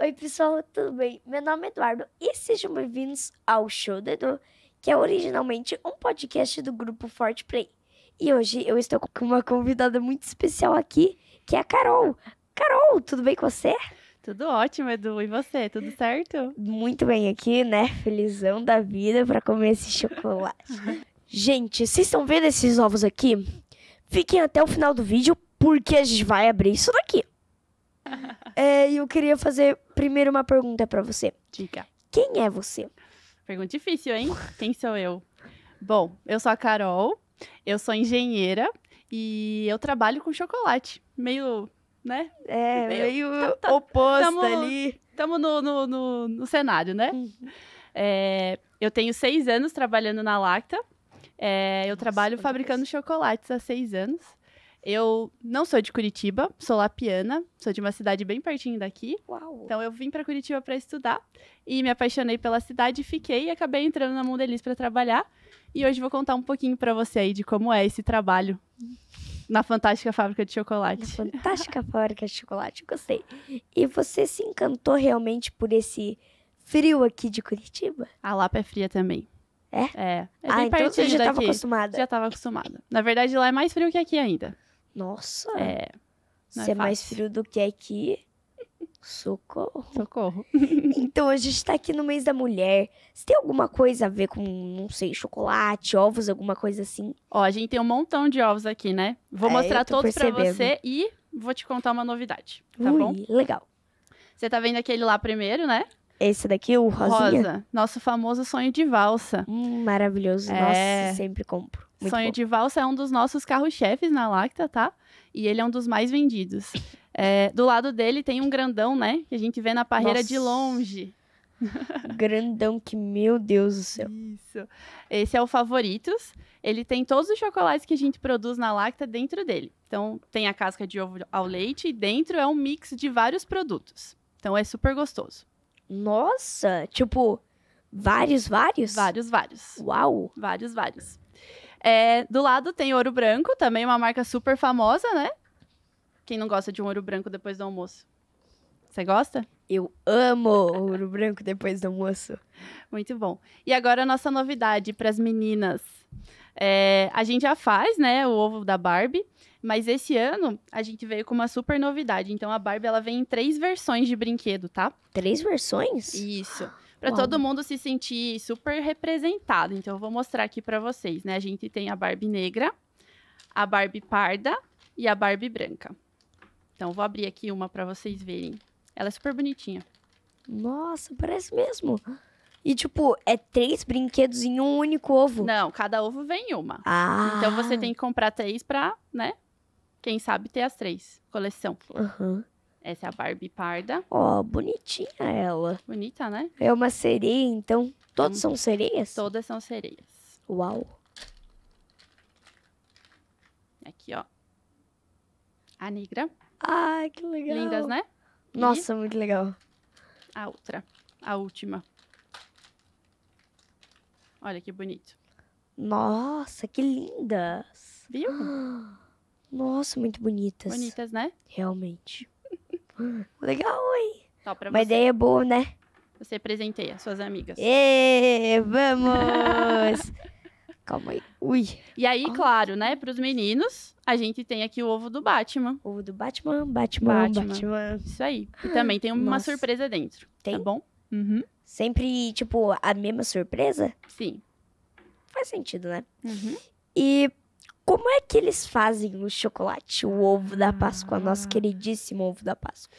Oi, pessoal, tudo bem? Meu nome é Eduardo e sejam bem-vindos ao Show do Edu, que é originalmente um podcast do grupo Forte Play. E hoje eu estou com uma convidada muito especial aqui, que é a Carol. Carol, tudo bem com você? Tudo ótimo, Edu. E você, tudo certo? Muito bem aqui, né? Felizão da vida para comer esse chocolate. gente, vocês estão vendo esses ovos aqui? Fiquem até o final do vídeo, porque a gente vai abrir isso daqui. é, eu queria fazer primeiro uma pergunta para você. Dica. Quem é você? Pergunta difícil, hein? Quem sou eu? Bom, eu sou a Carol, eu sou engenheira e eu trabalho com chocolate. Meio, né? É, meio, meio tá, tá, tá. oposto tamo, ali. Estamos no, no, no, no, cenário, né? Uhum. É, eu tenho seis anos trabalhando na Lacta. É, eu Nossa, trabalho fabricando Deus. chocolates há seis anos. Eu não sou de Curitiba, sou lapiana, sou de uma cidade bem pertinho daqui. Uau. Então eu vim para Curitiba para estudar e me apaixonei pela cidade, fiquei e acabei entrando na Mondelez para trabalhar. E hoje vou contar um pouquinho para você aí de como é esse trabalho na fantástica fábrica de chocolate. Na fantástica fábrica de chocolate, gostei. E você se encantou realmente por esse frio aqui de Curitiba? A Lapa é fria também. É? É. é ah, então você já estava acostumada. Já estava acostumada. Na verdade, lá é mais frio que aqui ainda. Nossa. É. Você é, é mais frio do que aqui. Socorro. Socorro. então, a gente tá aqui no mês da mulher. Você tem alguma coisa a ver com, não sei, chocolate, ovos, alguma coisa assim? Ó, a gente tem um montão de ovos aqui, né? Vou é, mostrar todos para você e vou te contar uma novidade, tá Ui, bom? legal. Você tá vendo aquele lá primeiro, né? Esse daqui, o rosinha? Rosa. Nosso famoso sonho de valsa. Hum, maravilhoso. É... Nossa, sempre compro. Muito sonho bom. de valsa é um dos nossos carro-chefes na Lacta, tá? E ele é um dos mais vendidos. É, do lado dele tem um grandão, né? Que a gente vê na parreira Nossa. de longe. grandão que, meu Deus do céu. Isso. Esse é o Favoritos. Ele tem todos os chocolates que a gente produz na Lacta dentro dele. Então, tem a casca de ovo ao leite e dentro é um mix de vários produtos. Então, é super gostoso. Nossa! Tipo, vários, vários? Vários, vários. Uau! Vários, vários. É, do lado tem ouro branco, também uma marca super famosa, né? Quem não gosta de um ouro branco depois do almoço? Você gosta? Eu amo ouro branco depois do almoço. Muito bom. E agora a nossa novidade para as meninas. É, a gente já faz, né, o ovo da Barbie, mas esse ano a gente veio com uma super novidade. Então a Barbie ela vem em três versões de brinquedo, tá? Três versões? Isso. Para todo mundo se sentir super representado. Então eu vou mostrar aqui para vocês, né? A gente tem a Barbie negra, a Barbie parda e a Barbie branca. Então vou abrir aqui uma para vocês verem. Ela é super bonitinha. Nossa, parece mesmo. E, tipo, é três brinquedos em um único ovo? Não, cada ovo vem uma. Ah. Então você tem que comprar três pra, né, quem sabe ter as três. Coleção. Uhum. Essa é a Barbie parda. Ó, oh, bonitinha ela. Bonita, né? É uma sereia, então. Todas uhum. são sereias? Todas são sereias. Uau. Aqui, ó. A negra. Ah, que legal. Lindas, né? Nossa, e muito legal. A outra. A última. Olha que bonito. Nossa, que lindas. Viu? Nossa, muito bonitas. Bonitas, né? Realmente. Legal, hein? Só pra Uma você. ideia boa, né? Você presenteia suas amigas. Ê, vamos! Calma aí. Ui. E aí, oh. claro, né, pros meninos, a gente tem aqui o ovo do Batman. Ovo do Batman, Batman, Batman. Batman. Isso aí. E também tem uma Nossa. surpresa dentro. Tá tem? Tá bom? Uhum. Sempre, tipo, a mesma surpresa? Sim. Faz sentido, né? Uhum. E como é que eles fazem o chocolate, o ovo da Páscoa, ah. nosso queridíssimo ovo da Páscoa?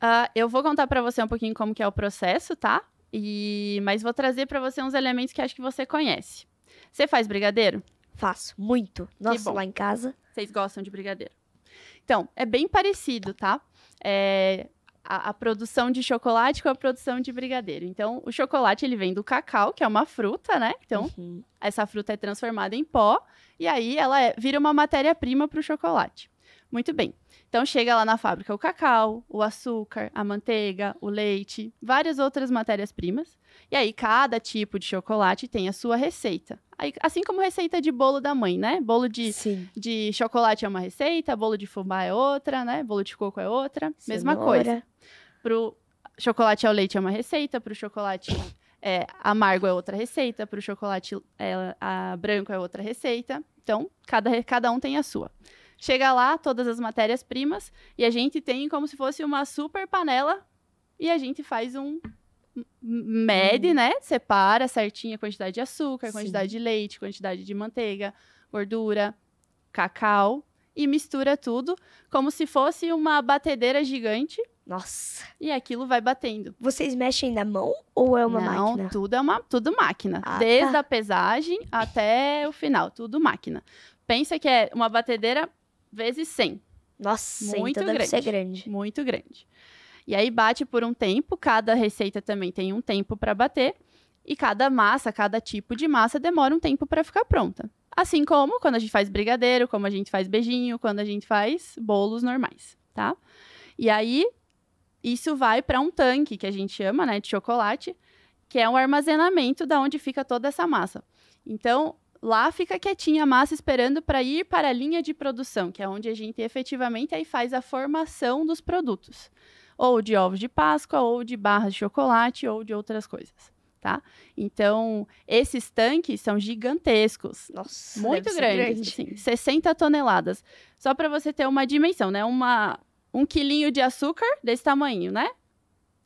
Uh, eu vou contar para você um pouquinho como que é o processo, tá? E mas vou trazer para você uns elementos que acho que você conhece. Você faz brigadeiro? Faço, muito. Nossa, lá em casa. Vocês gostam de brigadeiro? Então, é bem parecido, tá? É, a, a, produção de chocolate com a produção de brigadeiro. Então, o chocolate ele vem do cacau, que é uma fruta, né? Então, uhum. essa fruta é transformada em pó e aí ela é, vira uma matéria-prima para o chocolate. Muito bem. Então, chega lá na fábrica o cacau, o açúcar, a manteiga, o leite, várias outras matérias-primas. E aí, cada tipo de chocolate tem a sua receita. Aí, assim como receita de bolo da mãe, né? Bolo de, de chocolate é uma receita, bolo de fubá é outra, né? Bolo de coco é outra, Senhora. mesma coisa. Pro chocolate ao leite é uma receita, pro chocolate é, amargo é outra receita, pro chocolate é, a, branco é outra receita. Então, cada, cada um tem a sua. Chega lá, todas as matérias-primas, e a gente tem como se fosse uma super panela, e a gente faz um mede, uhum. né? Separa certinho a quantidade de açúcar, a quantidade de leite, quantidade de manteiga, gordura, cacau e mistura tudo como se fosse uma batedeira gigante. Nossa. E aquilo vai batendo. Vocês mexem na mão ou é uma Não, máquina? Não, tudo é uma tudo máquina. Ah, Desde tá. a pesagem até o final, tudo máquina. Pensa que é uma batedeira vezes 100. Nossa, então muito então grande. deve ser grande. Muito grande. E aí bate por um tempo, cada receita também tem um tempo para bater, e cada massa, cada tipo de massa demora um tempo para ficar pronta. Assim como quando a gente faz brigadeiro, como a gente faz beijinho, quando a gente faz bolos normais, tá? E aí isso vai para um tanque que a gente chama, né, de chocolate, que é um armazenamento da onde fica toda essa massa. Então, lá fica quietinha a massa esperando para ir para a linha de produção, que é onde a gente efetivamente aí faz a formação dos produtos ou de ovos de Páscoa, ou de barras de chocolate, ou de outras coisas. Tá? Então, esses tanques são gigantescos. Nossa, muito grandes, grande. 60 assim, toneladas. Só para você ter uma dimensão, né? Uma, um quilinho de açúcar desse tamanho, né?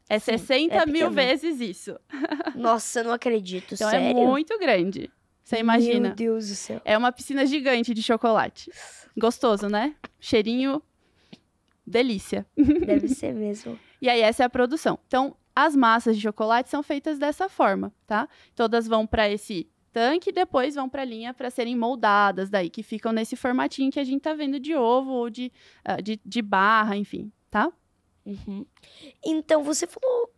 É Sim, 60 é mil vezes isso. Nossa, eu não acredito, então, é sério? é muito grande. Você imagina? Meu Deus do céu. É uma piscina gigante de chocolate. Gostoso, né? Cheirinho delícia. Deve ser mesmo. e aí, essa é a produção. Então, as massas de chocolate são feitas dessa forma, tá? Todas vão para esse tanque e depois vão para a linha para serem moldadas daí, que ficam nesse formatinho que a gente tá vendo de ovo ou de, uh, de, de, barra, enfim, tá? Uhum. Então, você falou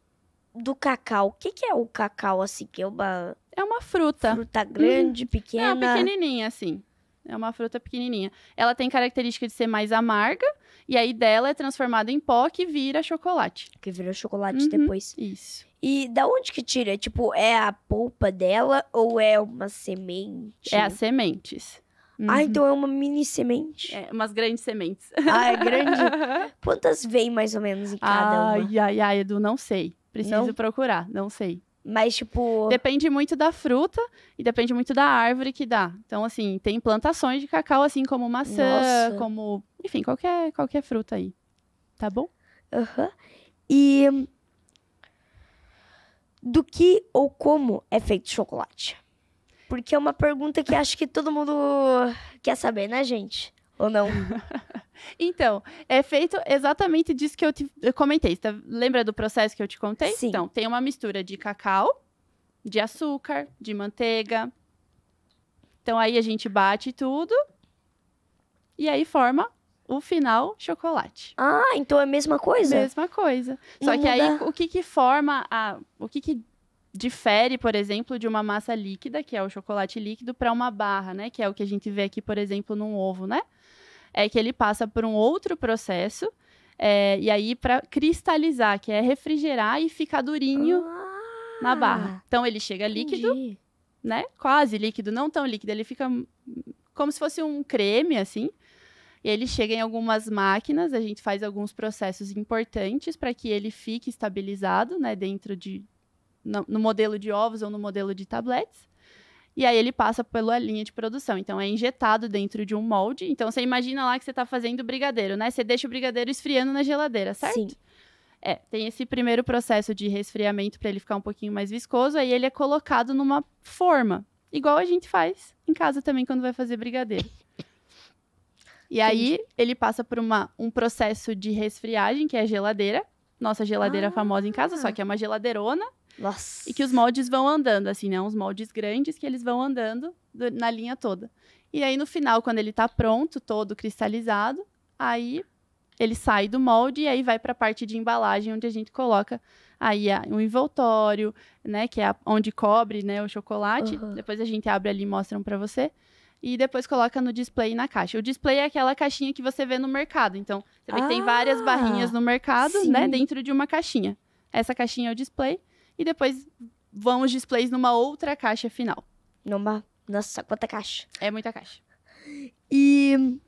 do cacau. O que, que é o cacau, assim, que é uma... É uma fruta. Fruta grande, hum. pequena? É, pequenininha, assim. É uma fruta pequenininha. Ela tem característica de ser mais amarga, e aí dela é transformada em pó que vira chocolate. Que vira chocolate uhum, depois. Isso. E da onde que tira? Tipo, é a polpa dela ou é uma semente? É as sementes. Ah, uhum. Ah, então é uma mini semente. É, umas grandes sementes. Ah, é grande. Quantas vem mais ou menos em cada ai, uma? Ai, ai, ai, Edu, não sei. Preciso não? procurar, não sei. Mas, tipo. Depende muito da fruta e depende muito da árvore que dá. Então, assim, tem plantações de cacau, assim como maçã, Nossa. como. Enfim, qualquer, qualquer fruta aí. Tá bom? Aham. Uhum. E. Do que ou como é feito chocolate? Porque é uma pergunta que acho que todo mundo quer saber, né, gente? Ou não? então, é feito exatamente disso que eu, te, eu comentei. Tá, lembra do processo que eu te contei? Sim. Então, tem uma mistura de cacau, de açúcar, de manteiga. Então, aí a gente bate tudo. E aí forma o final chocolate. Ah, então é a mesma coisa? Mesma coisa. Não Só que aí o que, que forma a, o que, que difere, por exemplo, de uma massa líquida, que é o chocolate líquido, para uma barra, né, que é o que a gente vê aqui, por exemplo, num ovo, né? é que ele passa por um outro processo, é, e aí para cristalizar, que é refrigerar e ficar durinho ah, na barra. Então ele chega líquido, né? Quase líquido, não tão líquido, ele fica como se fosse um creme assim. E ele chega em algumas máquinas, a gente faz alguns processos importantes para que ele fique estabilizado, né, dentro de no, no modelo de ovos ou no modelo de tabletes e aí ele passa pela linha de produção. Então é injetado dentro de um molde. Então você imagina lá que você está fazendo brigadeiro, né? Você deixa o brigadeiro esfriando na geladeira, certo? Sim. É, tem esse primeiro processo de resfriamento para ele ficar um pouquinho mais viscoso, aí ele é colocado numa forma, igual a gente faz em casa também quando vai fazer brigadeiro. E aí ele passa por uma, um processo de resfriagem, que é a geladeira. Nossa geladeira ah. famosa em casa, só que é uma geladeirona nossa. E que os moldes vão andando, assim, né? Uns moldes grandes que eles vão andando do, na linha toda. E aí, no final, quando ele está pronto, todo cristalizado, aí ele sai do molde e aí vai para a parte de embalagem, onde a gente coloca aí um envoltório, né? Que é a, onde cobre né, o chocolate. Uhum. Depois a gente abre ali e mostram para você e depois coloca no display na caixa. O display é aquela caixinha que você vê no mercado. Então, você vê ah, que tem várias ah, barrinhas no mercado, né? sim. né? Dentro de uma caixinha. Essa caixinha é o display. E depois vão os displays numa outra caixa final. Numa. Nossa, quanta caixa! É muita caixa. E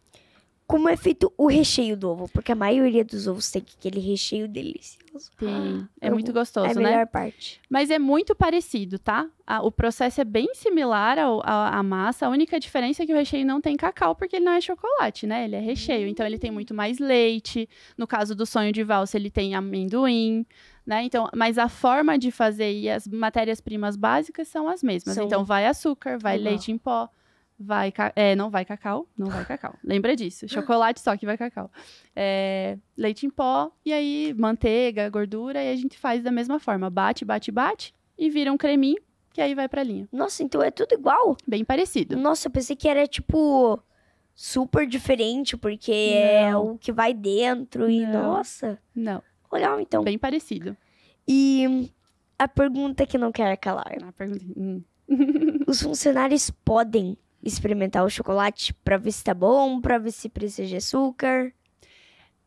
como é feito o recheio do ovo? Porque a maioria dos ovos tem aquele recheio delicioso. Tem. Ah, é Eu, muito gostoso, é né? É a melhor parte. Mas é muito parecido, tá? A, o processo é bem similar à massa. A única diferença é que o recheio não tem cacau, porque ele não é chocolate, né? Ele é recheio. Então, ele tem muito mais leite. No caso do sonho de valsa, ele tem amendoim. Né? Então, mas a forma de fazer e as matérias-primas básicas são as mesmas. Sim. Então, vai açúcar, vai Legal. leite em pó, vai é, não vai cacau, não vai cacau. Lembra disso? Chocolate só que vai cacau. É, leite em pó e aí manteiga, gordura e a gente faz da mesma forma. Bate, bate, bate e vira um creminho que aí vai pra linha. Nossa, então é tudo igual? Bem parecido. Nossa, eu pensei que era tipo super diferente porque é não. é o que vai dentro e não. nossa. Não. Legal, então. Bem parecido. E a pergunta que não quer calar. A ah, pergunta... Hum. Os funcionários podem experimentar o chocolate para ver se tá bom, para ver se precisa de açúcar?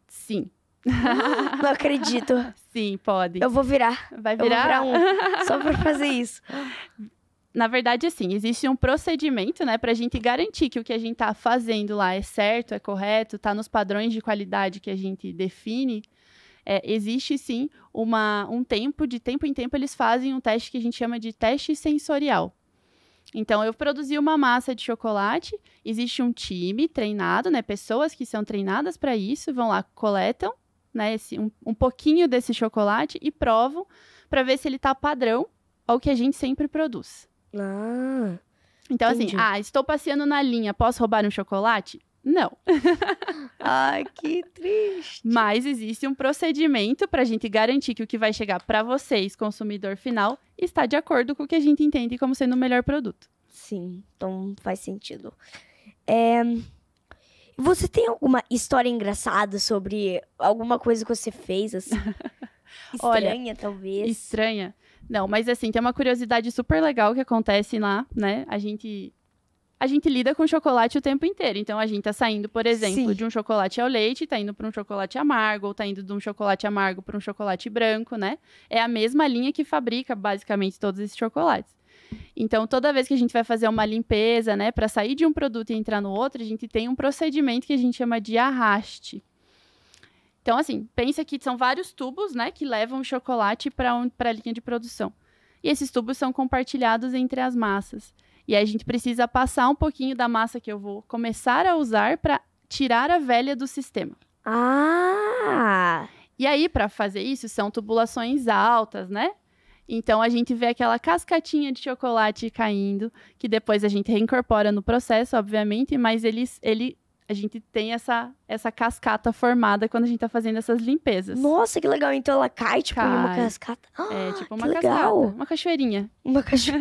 Sim. Hum, não acredito. Sim, pode. Eu vou virar. Vai virar? Eu vou virar um, só para fazer isso. Na verdade, assim, existe um procedimento, né, a gente garantir que o que a gente está fazendo lá é certo, é correto, está nos padrões de qualidade que a gente define é, existe sim uma, um tempo, de tempo em tempo eles fazem um teste que a gente chama de teste sensorial. Então, eu produzi uma massa de chocolate, existe um time treinado, né? Pessoas que são treinadas para isso vão lá, coletam né, esse, um, um pouquinho desse chocolate e provam para ver se ele está padrão ao que a gente sempre produz. Ah, então, assim, entendi. assim, ah, estou passeando na linha, posso roubar um chocolate? Não. Ai, que triste. Mas existe um procedimento para a gente garantir que o que vai chegar para vocês, consumidor final, está de acordo com o que a gente entende como sendo o melhor produto. Sim, então faz sentido. É... Você tem alguma história engraçada sobre alguma coisa que você fez assim? estranha, Olha, talvez. Estranha. Não, mas assim, tem uma curiosidade super legal que acontece lá, né? A gente a gente lida com chocolate o tempo inteiro. Então a gente tá saindo, por exemplo, Sim. de um chocolate ao leite, tá indo para um chocolate amargo, ou tá indo de um chocolate amargo para um chocolate branco, né? É a mesma linha que fabrica basicamente todos esses chocolates. Então, toda vez que a gente vai fazer uma limpeza, né, para sair de um produto e entrar no outro, a gente tem um procedimento que a gente chama de arraste. Então, assim, pensa que são vários tubos, né, que levam o chocolate para um, a linha de produção. E esses tubos são compartilhados entre as massas. E a gente precisa passar um pouquinho da massa que eu vou começar a usar para tirar a velha do sistema. Ah! E aí, para fazer isso, são tubulações altas, né? Então a gente vê aquela cascatinha de chocolate caindo, que depois a gente reincorpora no processo, obviamente, mas ele, ele a gente tem essa, essa cascata formada quando a gente tá fazendo essas limpezas. Nossa, que legal. Então ela cai, tipo, cai. uma cascata. Ah, é, tipo uma cascata. Legal. Uma cachoeirinha. Uma cacho...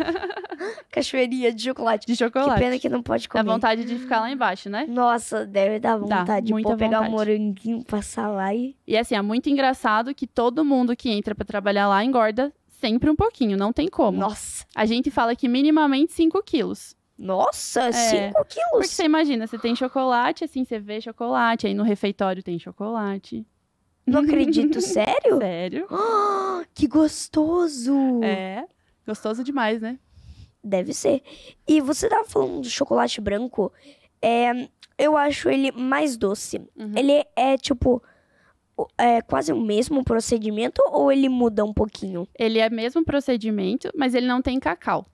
cachoeirinha de chocolate. De chocolate. Que pena que não pode comer. Dá vontade de ficar lá embaixo, né? Nossa, deve dar vontade. Dá, muita Pô, pegar vontade. um moranguinho, passar lá e... E assim, é muito engraçado que todo mundo que entra para trabalhar lá engorda sempre um pouquinho. Não tem como. Nossa. A gente fala que minimamente 5 quilos. Nossa, 5 é, quilos? Porque você imagina, você tem chocolate, assim, você vê chocolate, aí no refeitório tem chocolate. Não acredito, sério? Sério. Oh, que gostoso! É, gostoso demais, né? Deve ser. E você tava falando do chocolate branco, é, eu acho ele mais doce. Uhum. Ele é, tipo, é quase o mesmo procedimento ou ele muda um pouquinho? Ele é o mesmo procedimento, mas ele não tem cacau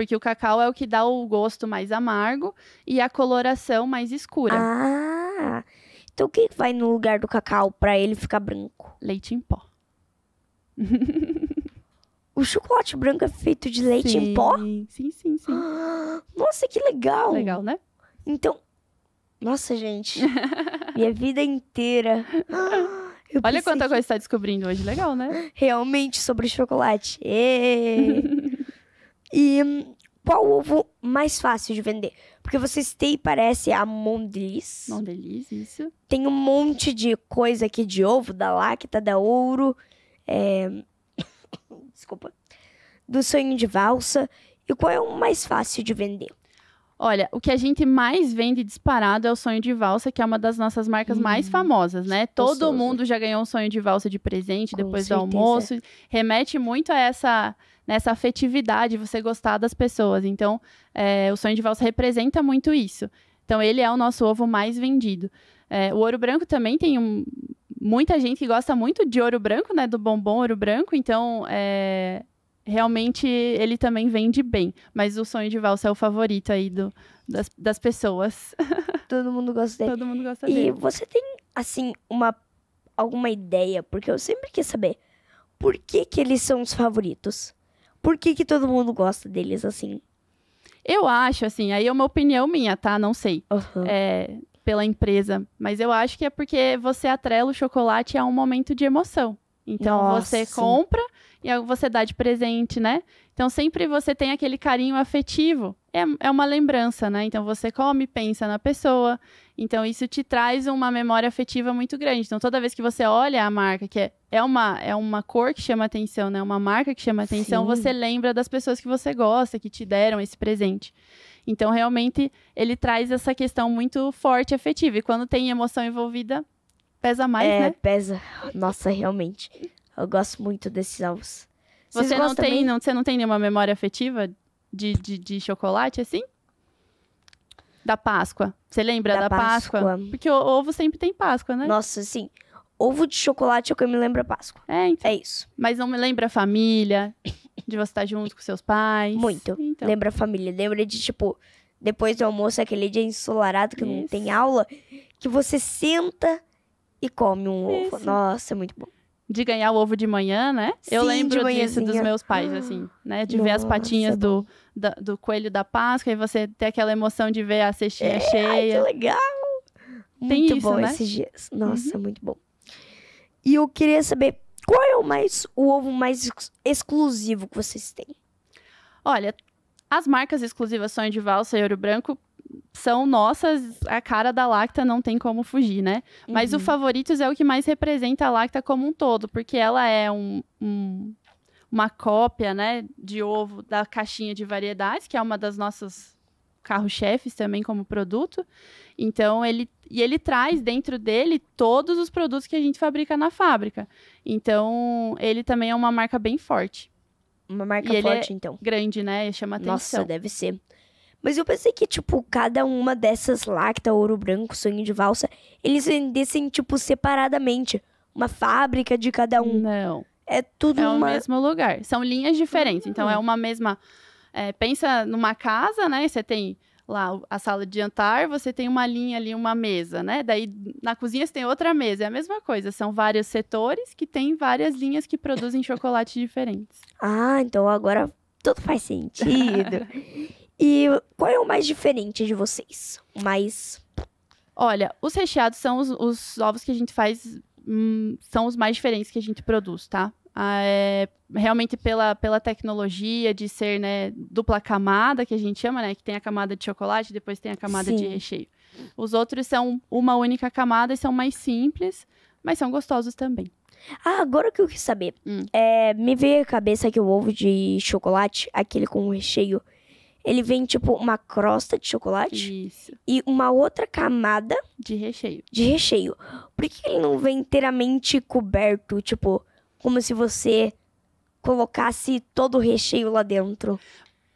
porque o cacau é o que dá o gosto mais amargo e a coloração mais escura. Ah, então o que vai no lugar do cacau para ele ficar branco? Leite em pó. o chocolate branco é feito de leite sim, em pó? Sim, sim, sim. Nossa, que legal! Legal, né? Então, nossa, gente, minha vida inteira. Eu Olha quanta que... coisa está descobrindo hoje, legal, né? Realmente sobre chocolate. E hum, qual ovo mais fácil de vender? Porque vocês têm, parece, a Mondelis. Mondelis, isso. Tem um monte de coisa aqui de ovo, da Lacta, da Ouro, é... desculpa, do Sonho de Valsa. E qual é o mais fácil de vender? Olha, o que a gente mais vende disparado é o Sonho de Valsa, que é uma das nossas marcas hum, mais famosas, né? Todo gostoso. mundo já ganhou um Sonho de Valsa de presente Com depois certeza. do almoço. Remete muito a essa nessa afetividade, você gostar das pessoas. Então, é, o sonho de valsa representa muito isso. Então, ele é o nosso ovo mais vendido. É, o ouro branco também tem um, muita gente que gosta muito de ouro branco, né? Do bombom ouro branco. Então, é, realmente ele também vende bem. Mas o sonho de valsa é o favorito aí do, das, das pessoas. Todo mundo gosta dele. Todo mundo gosta dele. E você tem, assim, uma alguma ideia? Porque eu sempre quis saber por que, que eles são os favoritos. Por que, que todo mundo gosta deles assim? Eu acho, assim, aí é uma opinião minha, tá? Não sei. Uhum. É, pela empresa. Mas eu acho que é porque você atrela o chocolate a um momento de emoção. Então Nossa. você compra e você dá de presente, né? Então sempre você tem aquele carinho afetivo. É, é uma lembrança, né? Então você come, pensa na pessoa. Então, isso te traz uma memória afetiva muito grande. Então, toda vez que você olha a marca, que é, é, uma, é uma cor que chama atenção, né? Uma marca que chama atenção, Sim. você lembra das pessoas que você gosta, que te deram esse presente. Então, realmente, ele traz essa questão muito forte afetiva. E quando tem emoção envolvida, pesa mais, é, né? É, pesa. Nossa, realmente. Eu gosto muito desses alvos. você não, tem, não, você não tem nenhuma memória afetiva de, de, de chocolate, assim? Da Páscoa? Você lembra da, da Páscoa? Páscoa? Porque ovo sempre tem Páscoa, né? Nossa, sim. Ovo de chocolate é o que eu me lembro Páscoa. É, então. É isso. Mas não me lembra a família, de você estar junto com seus pais. Muito. Então. Lembra a família. Lembra de, tipo, depois do almoço, aquele dia ensolarado que isso. não tem aula, que você senta e come um isso. ovo. Nossa, é muito bom de ganhar o ovo de manhã, né? Sim, eu lembro disso dos meus pais, assim, né? De Nossa, ver as patinhas é do, do coelho da Páscoa e você ter aquela emoção de ver a cestinha é, cheia. Ai, que legal! Tem muito isso, bom né? esses dias. Nossa, uhum. muito bom. E eu queria saber qual é o mais o ovo mais ex exclusivo que vocês têm? Olha, as marcas exclusivas Sonho de Valsa e Ouro Branco são nossas, a cara da Lacta não tem como fugir, né? Uhum. Mas o uhum. Favoritos é o que mais representa a Lacta como um todo, porque ela é um, um, uma cópia, né, de ovo da caixinha de variedades, que é uma das nossas carro-chefes também como produto. Então ele e ele traz dentro dele todos os produtos que a gente fabrica na fábrica. Então ele também é uma marca bem forte. Uma marca e é forte, é então. Grande, né? Chama atenção. Nossa, deve ser. Mas eu pensei que, tipo, cada uma dessas lá, que tá Ouro Branco, Sonho de Valsa, eles vendessem, tipo, separadamente. Uma fábrica de cada um. Não. É tudo É o mesmo lugar. São linhas diferentes. Uhum. Então, é uhum. uma mesma... É, pensa numa casa, né? Você tem lá a sala de jantar, você tem uma linha ali, uma mesa, né? Daí na cozinha você tem outra mesa, é a mesma coisa, são vários setores que tem várias linhas que produzem chocolate diferentes. Ah, então agora tudo faz sentido. E qual é o mais diferente de vocês? O mais. Olha, os recheados são os, os ovos que a gente faz. Hum, são os mais diferentes que a gente produz, tá? Ah, é, realmente pela, pela tecnologia de ser né, dupla camada, que a gente chama, né? Que tem a camada de chocolate, depois tem a camada Sim. de recheio. Os outros são uma única camada e são mais simples, mas são gostosos também. Ah, agora que eu quis saber. Hum. É, me veio a cabeça que o ovo de chocolate, aquele com recheio, ele vem tipo uma crosta de chocolate Isso. e uma outra camada de recheio. De recheio. Por que ele não vem inteiramente coberto, tipo, como se você colocasse todo o recheio lá dentro?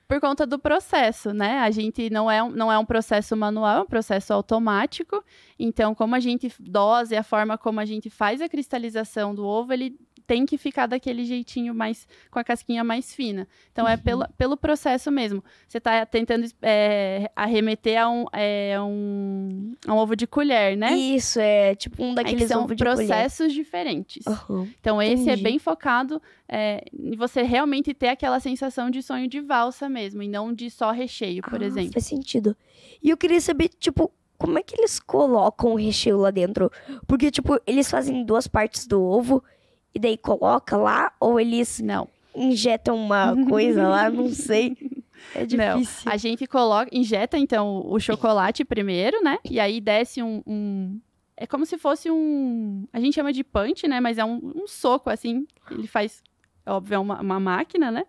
Por conta do processo, né? A gente não é, não é um processo manual, é um processo automático. Então, como a gente dose, a forma como a gente faz a cristalização do ovo, ele tem que ficar daquele jeitinho mais com a casquinha mais fina. Então é uhum. é pelo, pelo processo mesmo. Você está tentando é, arremeter a um, é, um, um ovo de colher, né? Isso, é tipo um daqueles ovos de colher. São processos diferentes. Uhum. Então esse é Entendi. é bem focado é, em você realmente ter aquela sensação de sonho de valsa mesmo, e não de só recheio, por ah, exemplo. Faz sentido. E eu queria saber, tipo, como é que eles colocam o recheio lá dentro? Porque, tipo, eles fazem duas partes do ovo e daí coloca lá? Ou eles não injetam uma coisa lá? Não sei. É difícil. Não, a gente coloca, injeta então o chocolate primeiro, né? E aí desce um, um, É como se fosse um. A gente chama de punch, né? Mas é um, um soco, assim. Ele faz. Óbvio, é uma, uma máquina, né?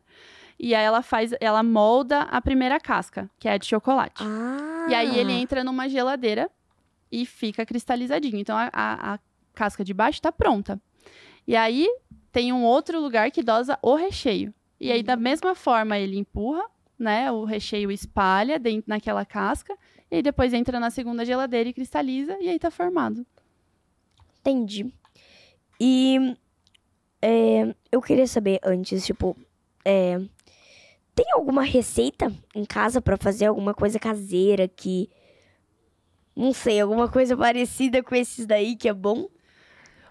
E aí ela faz, ela molda a primeira casca, que é a de chocolate. Ah. E aí ele ah! entra numa geladeira e fica cristalizadinho. Então a, a, a casca de baixo está pronta. E aí tem um outro lugar que dosa o recheio. E aí, da uhum. mesma forma, ele empurra, né? O recheio espalha dentro naquela casca. E aí depois entra na segunda geladeira e cristaliza. E aí tá formado. Entendi. E é, eu queria saber antes, tipo, é, tem alguma receita em casa para fazer alguma coisa caseira que. Não sei, alguma coisa parecida com esses daí que é bom?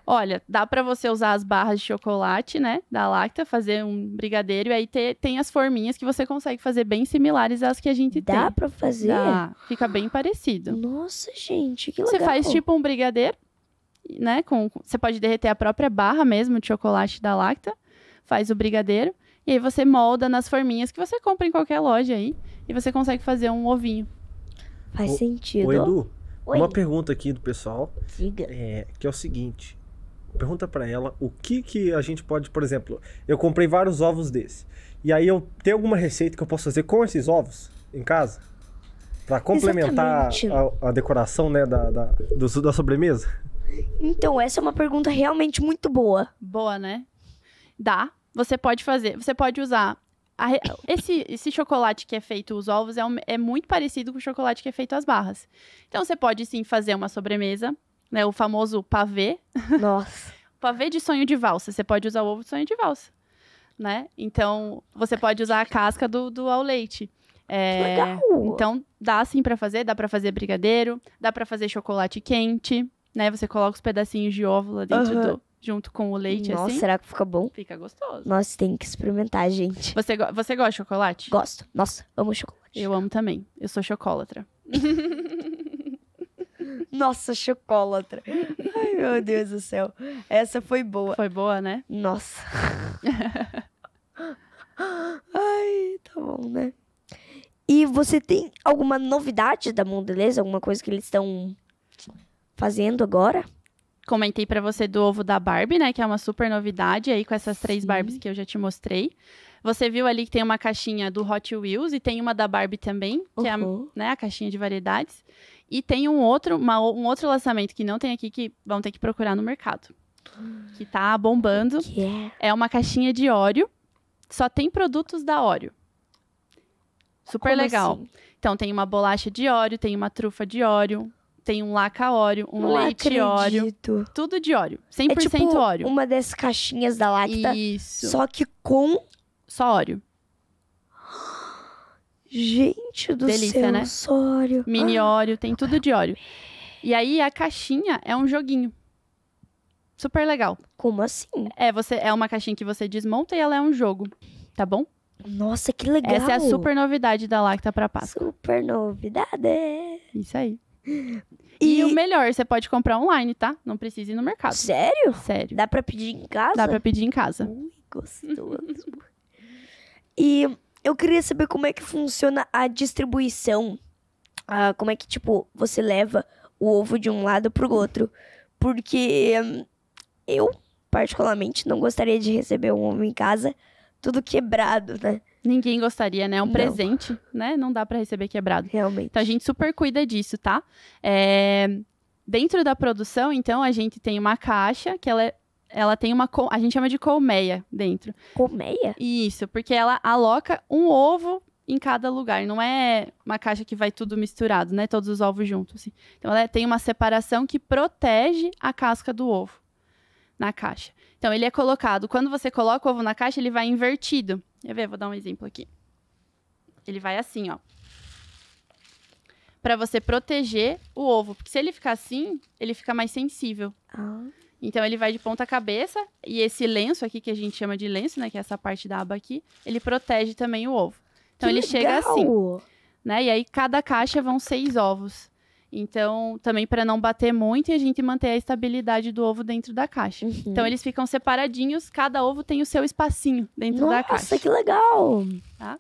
Olha, dá para você usar as barras de chocolate, né, da Lacta, fazer um brigadeiro e aí ter, tem as forminhas que você consegue fazer bem similares às que a gente dá tem. Dá para fazer? Dá, fica bem parecido. Nossa, gente, que legal. Você faz tipo um brigadeiro, né, com você pode derreter a própria barra mesmo de chocolate da Lacta, faz o brigadeiro e aí você molda nas forminhas que você compra em qualquer loja aí e você consegue fazer um ovinho. Faz o, sentido. O Edu. Oi. Uma pergunta aqui do pessoal. Diga. É, que é o seguinte: pergunta para ela o que que a gente pode, por exemplo, eu comprei vários ovos desse. E aí eu tenho alguma receita que eu posso fazer com esses ovos em casa? Para complementar a, a, decoração né, da, da, do, da sobremesa? Então, essa é uma pergunta realmente muito boa. Boa, né? Dá. Você pode fazer. Você pode usar. A, esse, esse chocolate que é feito os ovos é, um, é muito parecido com o chocolate que é feito as barras. Então, você pode sim fazer uma sobremesa né? O famoso pavê. Nossa. o pavê de sonho de valsa. Você pode usar o ovo de sonho de valsa, né? Então, você pode usar a casca do, do ao leite. É, Legal. Então, dá sim para fazer. Dá para fazer brigadeiro, dá para fazer chocolate quente, né? Você coloca os pedacinhos de ovo dentro uhum. do, junto com o leite, Nossa, assim. será que fica bom? Fica gostoso. Nossa, tem que experimentar, gente. Você, go você gosta de chocolate? Gosto. Nossa, amo chocolate. Eu amo também. Eu sou chocolatra. Nossa, chocolatra. Ai, meu Deus do céu. Essa foi boa. Foi boa, né? Nossa. Ai, tá bom, né? E você tem alguma novidade da Mondelez? Alguma coisa que eles estão fazendo agora? Comentei para você do ovo da Barbie, né? Que é uma super novidade aí com essas três Barbies que eu já te mostrei. Você viu ali que tem uma caixinha do Hot Wheels e tem uma da Barbie também, que uhum. é a, uhum. né, a caixinha de variedades. E tem um outro, uma, um outro lançamento que não tem aqui, que vão ter que procurar no mercado. Que tá bombando. É? é uma caixinha de óleo. Só tem produtos da óleo. Super Como legal. Assim? Então, tem uma bolacha de óleo, tem uma trufa de óleo, tem um laca óleo, um não leite óleo. Tudo de óleo. 100% é tipo óleo. Uma das caixinhas da Lacta. Isso. Só que com. Só óleo. Gente do Delícia, céu, né? óleo. Mini ah. óleo, tem tudo de óleo. E aí a caixinha é um joguinho. Super legal. Como assim? É, você é uma caixinha que você desmonta e ela é um jogo, tá bom? Nossa, que legal. Essa é a super novidade da Lacta para Páscoa. Super novidade. Isso aí. E... e... o melhor, você pode comprar online, tá? Não precisa ir no mercado. Sério? Sério. Dá pra pedir em casa? Dá pra pedir em casa. Ui, gostoso. e eu queria saber como é que funciona a distribuição. Ah, como é que, tipo, você leva o ovo de um lado pro outro. Porque hum, eu, particularmente, não gostaria de receber um ovo em casa tudo quebrado, né? Ninguém gostaria, né? É um não. presente, né? Não dá para receber quebrado. Realmente. Então a gente super cuida disso, tá? É... Dentro da produção, então, a gente tem uma caixa que ela é ela tem uma. A gente chama de colmeia dentro. Colmeia? Isso, porque ela aloca um ovo em cada lugar. Não é uma caixa que vai tudo misturado, né? Todos os ovos juntos. Assim. Então ela é, tem uma separação que protege a casca do ovo na caixa. Então ele é colocado. Quando você coloca o ovo na caixa, ele vai invertido. Quer ver? Vou dar um exemplo aqui. Ele vai assim, ó. Para você proteger o ovo. Porque se ele ficar assim, ele fica mais sensível. Ah. Então ele vai de ponta cabeça e esse lenço aqui que a gente chama de lenço, né, que é essa parte da aba aqui, ele protege também o ovo. Então que ele legal. chega assim, né? E aí cada caixa vão seis ovos. Então, também para não bater muito e a gente manter a estabilidade do ovo dentro da caixa. Uhum. Então, eles ficam separadinhos, cada ovo tem o seu espacinho dentro Nossa, da caixa. Nossa, que legal! Tá?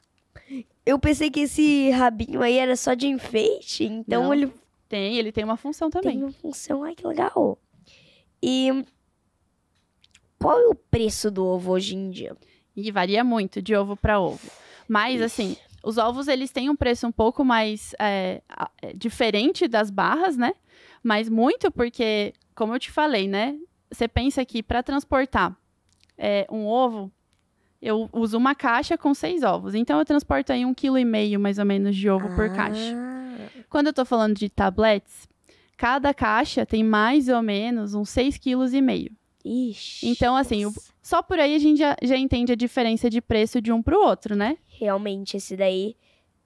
Eu pensei que esse rabinho aí era só de enfeite, então não, ele. Tem, ele tem uma função também. Tem uma função, ai que legal! E qual é o preço do ovo hoje em dia? E varia muito de ovo para ovo. Mas, assim, os ovos eles têm um preço um pouco mais é, é, diferente das barras, né? Mas muito porque, como eu te falei, né? Você pensa que para transportar é, um ovo, eu uso uma caixa com seis ovos. Então, eu transporto aí um quilo e meio, mais ou menos, de ovo ah. por caixa. Ah. Quando eu estou falando de tablets, Cada caixa tem mais ou menos uns 6,5 kg. Ixi. Então, assim, o... só por aí a gente já, já entende a diferença de preço de um pro outro, né? Realmente, esse daí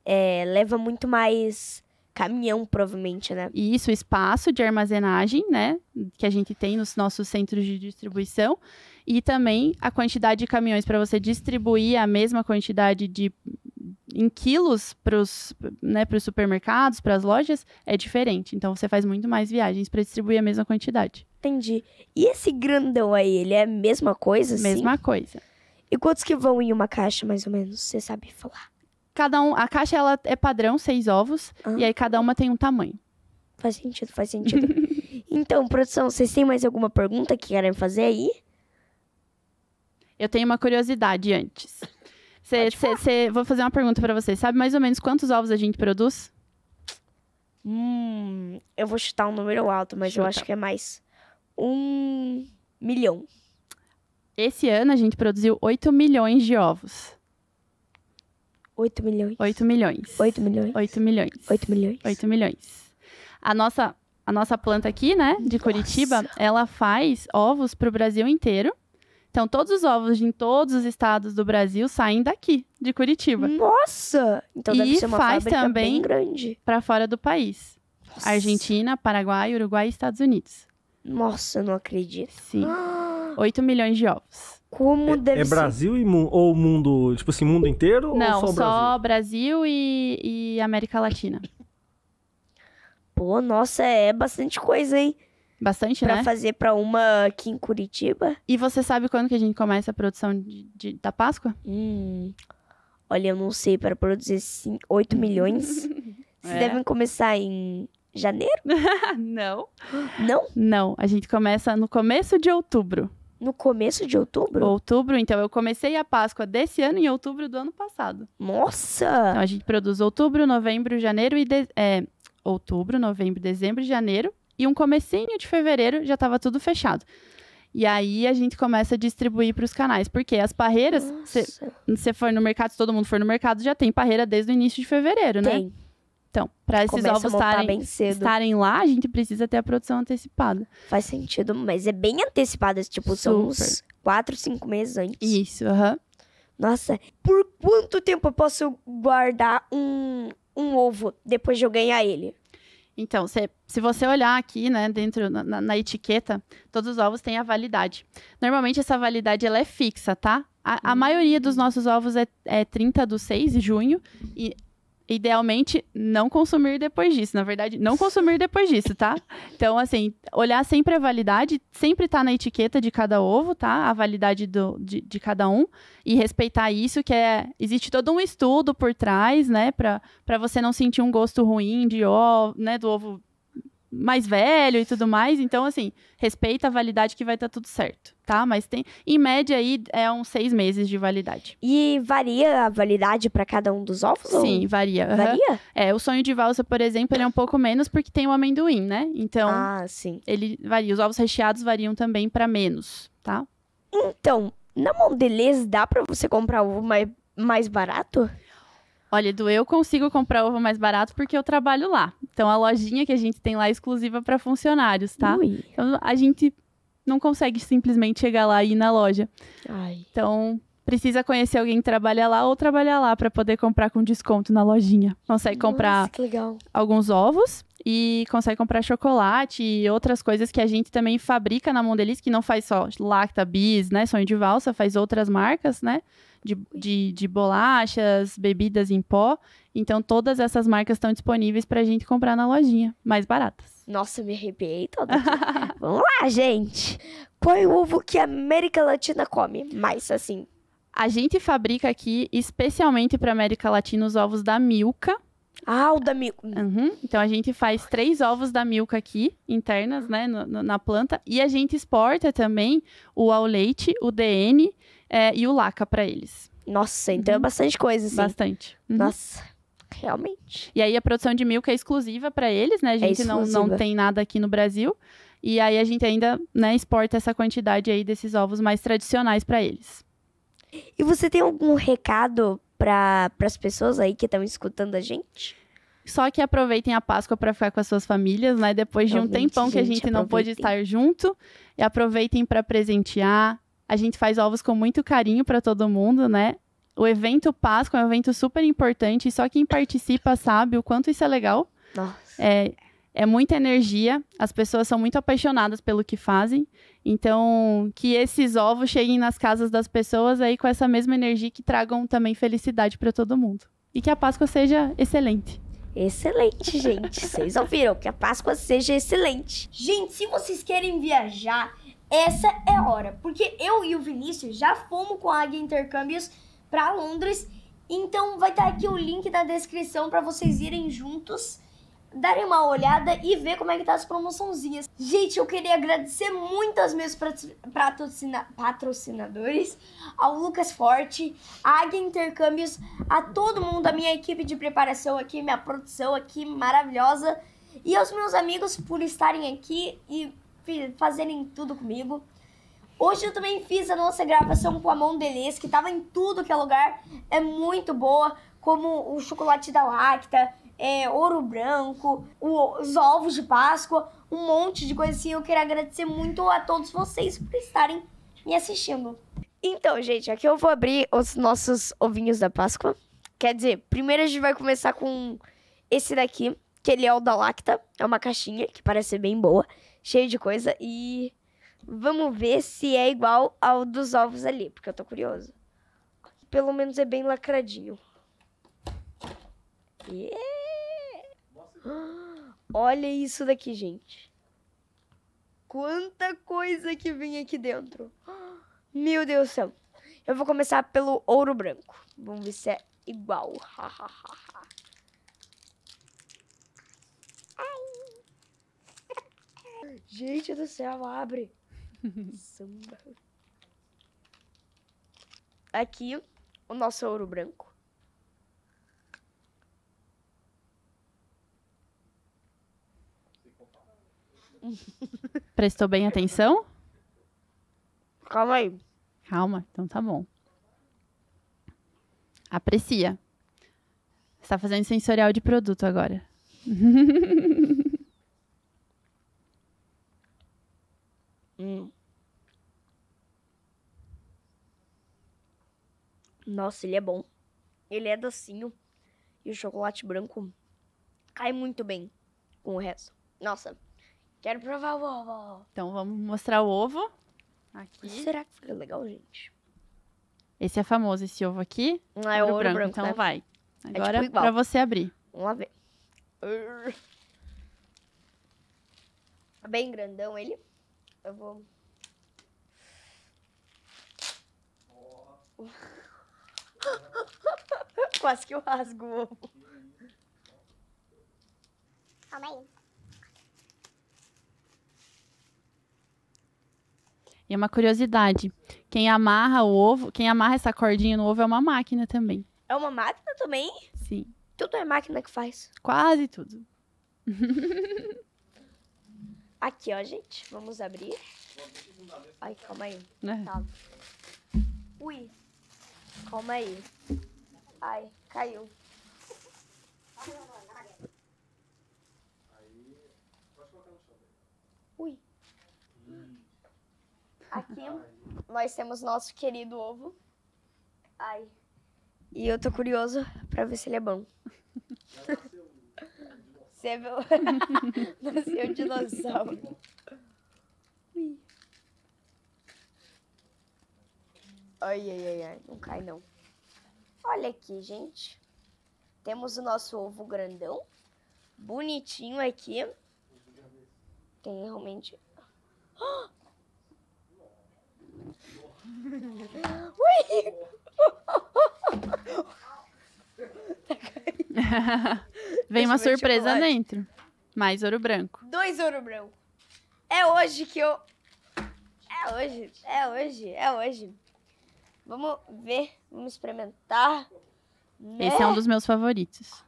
é, leva muito mais caminhão, provavelmente, né? E isso, espaço de armazenagem, né? Que a gente tem nos nossos centros de distribuição. E também a quantidade de caminhões para você distribuir a mesma quantidade de, em quilos para os né, supermercados, para as lojas, é diferente. Então você faz muito mais viagens para distribuir a mesma quantidade. Entendi. E esse grandão aí, ele é a mesma coisa? Assim? Mesma coisa. E quantos que vão em uma caixa, mais ou menos? Você sabe falar? Cada um, a caixa ela é padrão, seis ovos, ah. e aí cada uma tem um tamanho. Faz sentido, faz sentido. então, produção, vocês têm mais alguma pergunta que querem fazer aí? Eu tenho uma curiosidade antes. Cê, cê, cê, vou fazer uma pergunta para você. Sabe mais ou menos quantos ovos a gente produz? Hum, eu vou chutar um número alto, mas Chuta. eu acho que é mais um milhão. Esse ano a gente produziu 8 milhões de ovos. 8 milhões. 8 milhões. 8 milhões. 8 milhões. 8 milhões. 8 milhões. A nossa, a nossa planta aqui, né, de Curitiba, nossa. ela faz ovos para o Brasil inteiro. Então, todos os ovos de todos os estados do Brasil saem daqui, de Curitiba. Hum. Nossa! Então deve e ser uma faz também bem grande. Para fora do país. Nossa. Argentina, Paraguai, Uruguai e Estados Unidos. Nossa, não acredito. Sim. Ah. 8 milhões de ovos. Como é, deve é ser? É Brasil e mu ou mundo, tipo assim, mundo inteiro? Não, ou só, só Brasil, Brasil e, e América Latina. Pô, nossa, é bastante coisa, hein? Bastante, pra né? Pra fazer pra uma aqui em Curitiba. E você sabe quando que a gente começa a produção de, de da Páscoa? Hum, olha, eu não sei. Para produzir 5, 8 milhões, vocês é. devem começar em janeiro? não. Não? Não. A gente começa no começo de outubro. No começo de outubro? Outubro, então eu comecei a Páscoa desse ano em outubro do ano passado. Nossa! Então a gente produz outubro, novembro, janeiro e. De... É, outubro, novembro, dezembro e janeiro e um comecinho de fevereiro já estava tudo fechado. E aí a gente começa a distribuir para os canais, porque as parreiras, se você for no mercado, se todo mundo for no mercado, já tem parreira desde o início de fevereiro, né? tem. né? Então, para esses Começa ovos estarem, estarem lá, a gente precisa ter a produção antecipada. Faz sentido, mas é bem antecipada, tipo, Super. são uns 4, 5 meses antes. Isso, aham. Uhum. Nossa, por quanto tempo eu posso guardar um, um ovo depois de eu ganhar ele? Então, se, se você olhar aqui, né, dentro na, na, etiqueta, todos os ovos têm a validade. Normalmente essa validade ela é fixa, tá? A, a uhum. maioria dos nossos ovos é, é 30 do 6 de junho e idealmente não consumir depois disso. Na verdade, não consumir depois disso, tá? Então, assim, olhar sempre a validade, sempre tá na etiqueta de cada ovo, tá? A validade do, de, de cada um e respeitar isso, que é existe todo um estudo por trás, né, para você não sentir um gosto ruim de ovo, né, do ovo mais velho e tudo mais. Então, assim, respeita a validade que vai estar tá tudo certo, tá? Mas tem, em média, aí é uns seis meses de validade. E varia a validade para cada um dos ovos? Sim, ou... varia. Uhum. Varia? É, o sonho de valsa, por exemplo, ele é um pouco menos porque tem o amendoim, né? Então, ah, sim. ele varia. Os ovos recheados variam também para menos, tá? Então, na Mondelez dá para você comprar ovo mais, mais barato? Olha, Edu, eu consigo comprar ovo mais barato porque eu trabalho lá. Então, a lojinha que a gente tem lá é exclusiva para funcionários, tá? Ui. Então, a gente não consegue simplesmente chegar lá e ir na loja. Ai. Então, precisa conhecer alguém que trabalha lá ou trabalhar lá para poder comprar com desconto na lojinha. Consegue comprar Nossa, alguns ovos e consegue comprar chocolate e outras coisas que a gente também fabrica na Mondeliz, que não faz só Lacta, Bis, né, Sonho de Valsa, faz outras marcas, né? de, de, de bolachas, bebidas em pó. Então, todas essas marcas estão disponíveis para a gente comprar na lojinha, mais baratas. Nossa, me arrepiei Vamos lá, gente! Qual é o ovo que a América Latina come? Mais assim. A gente fabrica aqui, especialmente para América Latina, os ovos da Milka. Ah, o da Milka. Uhum. Então a gente faz três ovos da Milka aqui, internas, né, no, no, na planta. E a gente exporta também o ao leite, o DN é, e o Laca para eles. Nossa, então é uhum. é bastante coisa, assim. Bastante. Uhum. Nossa, realmente. E aí a produção de milk é exclusiva para eles, né? A é gente é não, não tem nada aqui no Brasil. E aí a gente ainda né, exporta essa quantidade aí desses ovos mais tradicionais para eles. E você tem algum recado para as pessoas aí que estão escutando a gente? Só que aproveitem a Páscoa para ficar com as suas famílias, né? Depois de um tempão gente, que a gente aproveitem. não pôde estar junto. E aproveitem para presentear, a gente faz ovos com muito carinho para todo mundo, né? O evento Páscoa é um evento super importante, só quem participa sabe o quanto isso é legal. Nossa. É, é muita energia, as pessoas são muito apaixonadas pelo que fazem. Então, que esses ovos cheguem nas casas das pessoas aí com essa mesma energia que tragam também felicidade para todo mundo. E que a Páscoa seja excelente. Excelente, gente. Vocês ouviram que a Páscoa seja excelente. Gente, se vocês querem viajar essa é a hora. Porque eu e o Vinícius já fomos com a Águia Intercâmbios para Londres. Então vai estar tá aqui o link na descrição para vocês irem juntos, darem uma olhada e ver como é que tá as promoçãozinhas. Gente, eu queria agradecer muito aos meus patrocina patrocinadores, ao Lucas Forte, à Águia Intercâmbios, a todo mundo, a minha equipe de preparação aqui, minha produção aqui maravilhosa e aos meus amigos por estarem aqui e fazerem tudo comigo. Hoje eu também fiz a nossa gravação com a mão deles, que tava em tudo que é lugar. É muito boa, como o chocolate da Lacta, é, ouro branco, o, os ovos de Páscoa, um monte de coisa assim. Eu quero agradecer muito a todos vocês por estarem me assistindo. Então, gente, aqui eu vou abrir os nossos ovinhos da Páscoa. Quer dizer, primeiro a gente vai começar com esse daqui, que ele é o da Lacta. É uma caixinha que parece ser bem boa cheio de coisa. E vamos ver se é igual ao dos ovos ali, porque eu tô curioso. Pelo menos é bem lacradinho. Yeah. Olha isso daqui, gente. Quanta coisa que vem aqui dentro. Meu Deus do céu. Eu vou começar pelo ouro branco. Vamos ver se é igual. Gente do céu, abre. Samba. Aqui, o nosso ouro branco. Prestou bem atenção? Calma aí. Calma, então tá bom. Aprecia. Está fazendo sensorial de produto agora. Hum. Nossa, ele é bom. Ele é docinho. E o chocolate branco cai muito bem com o resto. Nossa, quero provar o ovo. Então vamos mostrar o ovo. Aqui. Será que fica legal, gente? Esse é famoso, esse ovo aqui. Não ah, é ouro, ouro branco, branco, Então né? vai. Agora é tipo pra você abrir. Vamos lá ver. Tá bem grandão ele. Eu vou. Oh. Quase que eu rasgo o ovo. Calma aí. E é uma curiosidade, quem amarra o ovo, quem amarra essa cordinha no ovo é uma máquina também. É uma máquina também? Sim. Tudo é máquina que faz. Quase tudo. Aqui, ó, gente. Vamos abrir. Ai, calma aí. É. Tá. Ui. Calma aí. Ai, caiu. Ui. Aqui nós temos nosso querido ovo. Ai. E eu tô curioso pra ver se ele é bom. Você é meu. Nasceu é um dinossauro. Ui. Ai, ai, ai, ai. Não cai, não. Olha aqui, gente. Temos o nosso ovo grandão. Bonitinho aqui. Tem realmente... Ui! Vem uma surpresa chocolate. dentro. Mais ouro branco. Dois ouro branco. É hoje que eu. É hoje, é hoje, é hoje. Vamos ver, vamos experimentar. Né? Esse é um né? dos meus favoritos.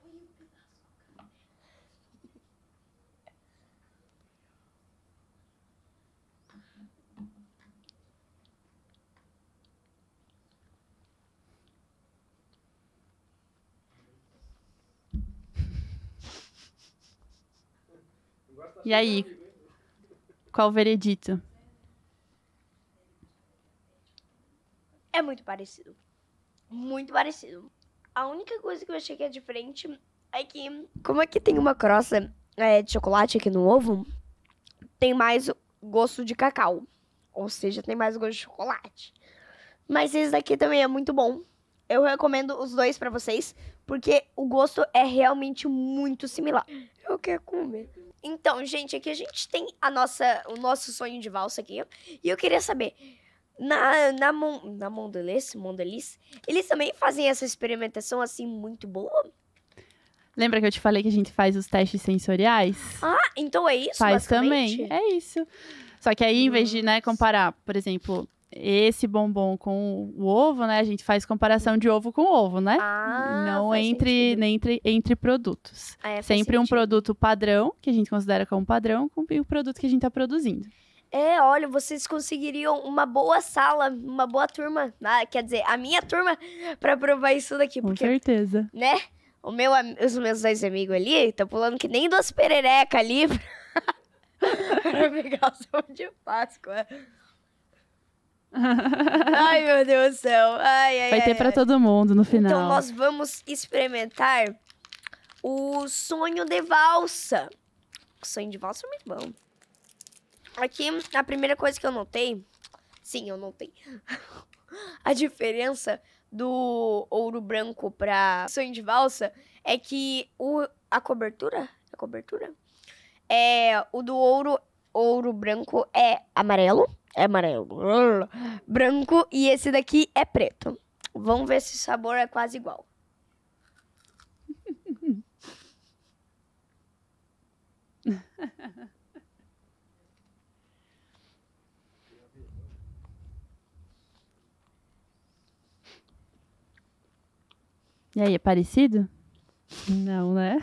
E aí? Qual o veredito? É muito parecido. Muito parecido. A única coisa que eu achei que é diferente é que, como aqui tem uma crosta é, de chocolate aqui no ovo, tem mais gosto de cacau. Ou seja, tem mais gosto de chocolate. Mas esse daqui também é muito bom. Eu recomendo os dois para vocês, porque o gosto é realmente muito similar. Eu quero comer. Então, gente, aqui a gente tem a nossa, o nosso sonho de valsa aqui. E eu queria saber, na, na, Mon, na Mondelez, Mondelez, eles também fazem essa experimentação, assim, muito boa? Lembra que eu te falei que a gente faz os testes sensoriais? Ah, então é isso, Faz também, é isso. Só que aí, em vez de, né, comparar, por exemplo, esse bombom com o ovo, né? A gente faz comparação de ovo com ovo, né? Ah, Não entre, sentido. entre entre produtos. Ah, é, Sempre um produto padrão, que a gente considera como padrão, com o produto que a gente está produzindo. É, olha, vocês conseguiriam uma boa sala, uma boa turma, ah, quer dizer, a minha turma para provar isso daqui, com porque, certeza. Né? O meu, os meus dois amigos ali estão pulando que nem duas pererecas ali Para pra pegar o som de Páscoa ai, meu Deus do céu. Ai, ai, Vai ai, ter para todo mundo no então, final. Então, nós vamos experimentar o sonho de valsa. O sonho de valsa é muito bom. Aqui, a primeira coisa que eu notei... Sim, eu notei. a diferença do ouro branco pra sonho de valsa é que o, a cobertura... A cobertura? É, o do ouro, ouro branco é amarelo é amarelo, branco e esse daqui é preto. Vamos ver se o sabor é quase igual. E aí, é parecido? Não, né?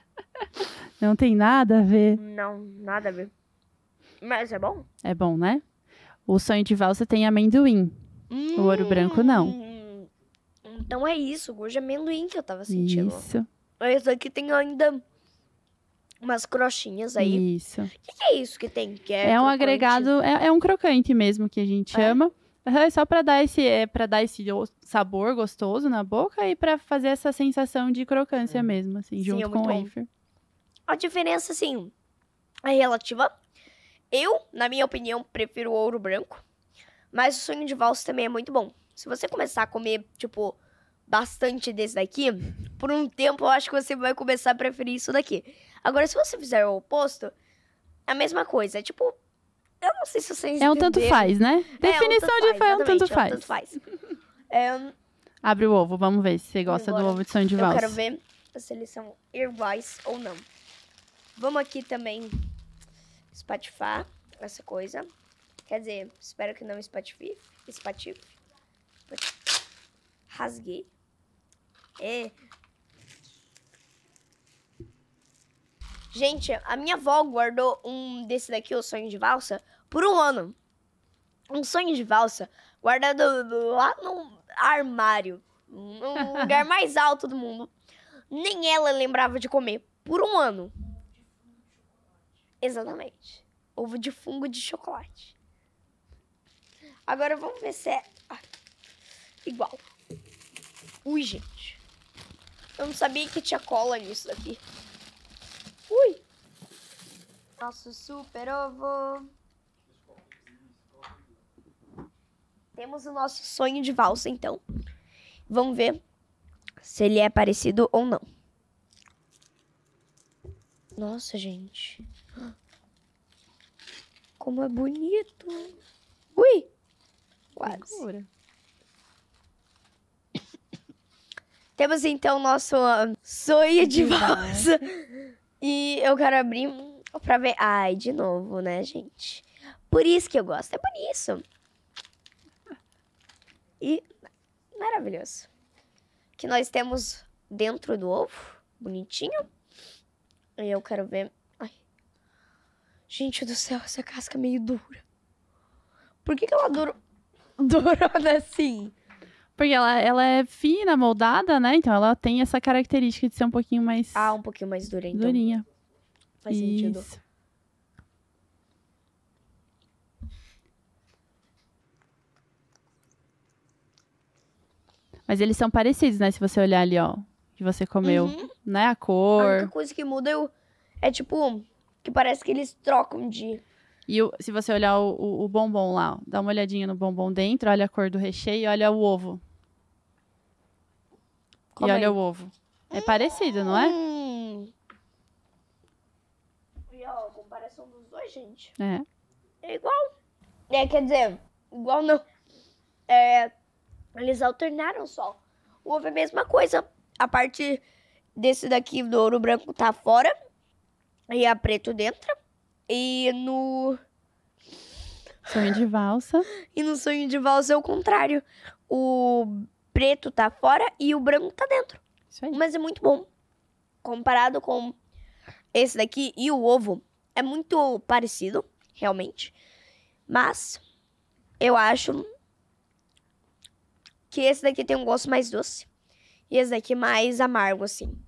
Não tem nada a ver. Não, nada a ver. Mas é bom? É bom, né? O sonho de valsa tem amendoim. Hum, o ouro hum. branco não. Então é isso, gosto de é amendoim que eu tava sentindo. Isso. Mas aqui tem ainda umas crochinhas aí. Isso. O que, que, é isso que tem? Que é, é um agregado, é, é, um crocante mesmo que a gente é. chama. É só para dar esse é, para dar esse sabor gostoso na boca e para fazer essa sensação de crocância hum. mesmo, assim, Sim, junto é com o wafer. A diferença assim é relativa, eu, na minha opinião, prefiro o ouro branco. Mas o sonho de valsa também é muito bom. Se você começar a comer, tipo, bastante desse daqui, por um tempo eu acho que você vai começar a preferir isso daqui. Agora, se você fizer o oposto, é a mesma coisa. É tipo. Eu não sei se vocês. É um tanto faz, né? É, Definição um de faz, é um tanto faz. É um tanto faz. é... Abre o ovo, vamos ver se você gosta Agora, do ovo de sonho de valsa. Eu quero ver se eles são iguais ou não. Vamos aqui também espatifar essa coisa. Quer dizer, espero que não espatife. Espatife. Rasguei. É. Gente, a minha avó guardou um desse daqui, o sonho de valsa, por um ano. Um sonho de valsa guardado lá num armário, num lugar mais alto do mundo. Nem ela lembrava de comer por um ano. Exatamente. Ovo de fungo de chocolate. Agora vamos ver se é ah, igual. Ui, gente. Eu não sabia que tinha cola nisso daqui. Ui. Nosso super ovo. Temos o nosso sonho de valsa, então. Vamos ver se ele é parecido ou não. Nossa, gente. Como é bonito. Ui! Quase. Segura. Temos então nosso uh, ah, sonho de voz. Né? E eu quero abrir pra ver. Ai, de novo, né, gente? Por isso que eu gosto. É por isso. E maravilhoso. Que nós temos dentro do ovo. Bonitinho. E eu quero ver Gente do céu, essa casca é meio dura. Por que, que ela durou, dura assim? Porque ela, ela é fina, moldada, né? Então ela tem essa característica de ser um pouquinho mais. Ah, um pouquinho mais dura, então. Durinha. Faz Isso. sentido. Mas eles são parecidos, né? Se você olhar ali, ó. Que você comeu, uhum. né? A cor. A única coisa que muda é, o... é tipo que parece que eles trocam de. E o, se você olhar o, o, o, bombom lá, ó, dá uma olhadinha no bombom dentro, olha a cor do recheio, e olha o ovo. Como e é? olha o ovo. É parecido, não é? Hum. E ó, a comparação dos dois, gente. É. É igual. É, quer dizer, igual não. É, eles alternaram só. O ovo é a mesma coisa. A parte desse daqui do ouro branco tá fora e a Preto dentro. E no. Sonho de valsa. e no sonho de valsa é o contrário. O preto tá fora e o branco tá dentro. Isso aí. Mas é muito bom. Comparado com esse daqui e o ovo, é muito parecido, realmente. Mas eu acho que esse daqui tem um gosto mais doce. E esse daqui mais amargo, assim.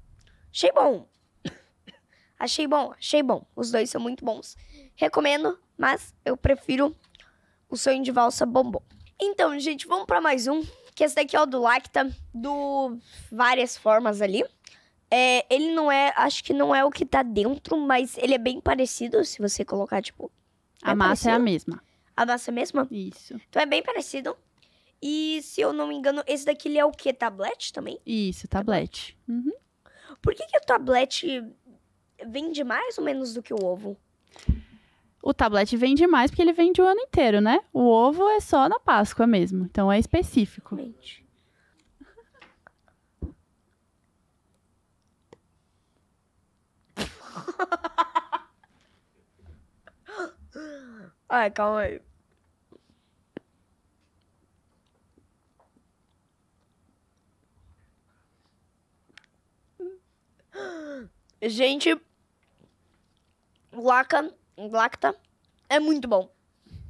Achei bom. Achei bom, achei bom. Os dois são muito bons. Recomendo, mas eu prefiro o sonho de valsa bombom. Então, gente, vamos para mais um. Que esse daqui é o do Lacta, do várias formas ali. É, ele não é, acho que não é o que tá dentro, mas ele é bem parecido, se você colocar, tipo. A é massa parecido. é a é mesma. A massa é a mesma? Isso. Então é bem parecido. E se eu não me engano, esse daqui ele é o quê? tablet também? Isso, tablet Uhum. Por que, que o tablet vende mais ou menos do que o ovo? O tablet vende mais porque ele vende o ano inteiro, né? O ovo é só na Páscoa mesmo, então é específico. Realmente. Ai, calma aí. Gente, Lacta, Lacta é muito bom.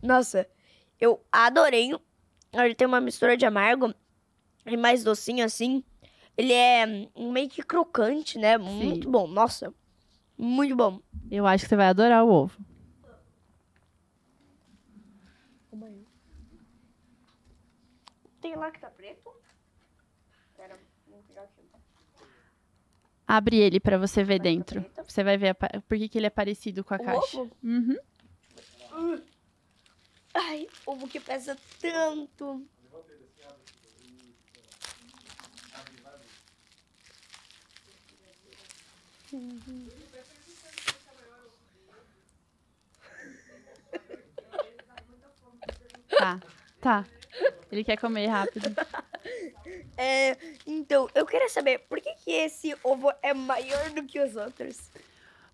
Nossa, eu adorei. Ele tem uma mistura de amargo e mais docinho assim. Ele é hum, meio que crocante, né? Sim. Muito bom, nossa. Muito bom. Eu acho que você vai adorar o ovo. Tem lá que tá preto? Abre ele para você ver tá dentro. Tá você vai ver a, por que, que ele é parecido com a o caixa. Ovo? Uhum. Ai, ovo que pesa tanto. Tá, tá. Ele quer comer rápido. É, então, eu queria saber por que, que esse ovo é maior do que os outros?